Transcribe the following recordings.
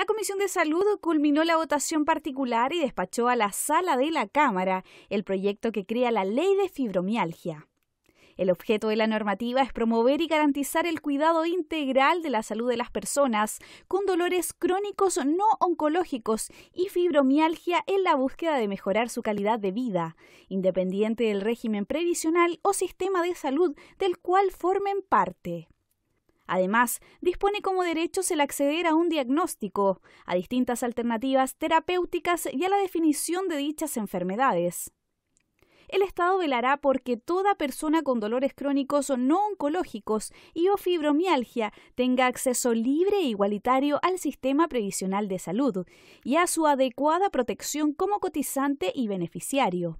La Comisión de Salud culminó la votación particular y despachó a la sala de la Cámara el proyecto que crea la ley de fibromialgia. El objeto de la normativa es promover y garantizar el cuidado integral de la salud de las personas con dolores crónicos no oncológicos y fibromialgia en la búsqueda de mejorar su calidad de vida, independiente del régimen previsional o sistema de salud del cual formen parte. Además, dispone como derechos el acceder a un diagnóstico, a distintas alternativas terapéuticas y a la definición de dichas enfermedades el Estado velará porque toda persona con dolores crónicos o no oncológicos y o fibromialgia tenga acceso libre e igualitario al sistema previsional de salud y a su adecuada protección como cotizante y beneficiario.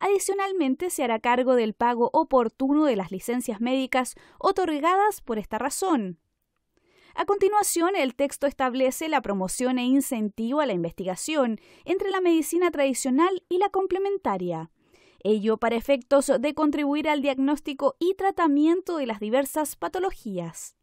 Adicionalmente, se hará cargo del pago oportuno de las licencias médicas otorgadas por esta razón. A continuación, el texto establece la promoción e incentivo a la investigación entre la medicina tradicional y la complementaria. Ello para efectos de contribuir al diagnóstico y tratamiento de las diversas patologías.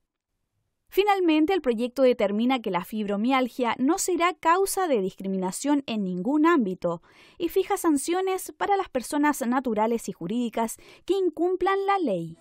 Finalmente, el proyecto determina que la fibromialgia no será causa de discriminación en ningún ámbito y fija sanciones para las personas naturales y jurídicas que incumplan la ley.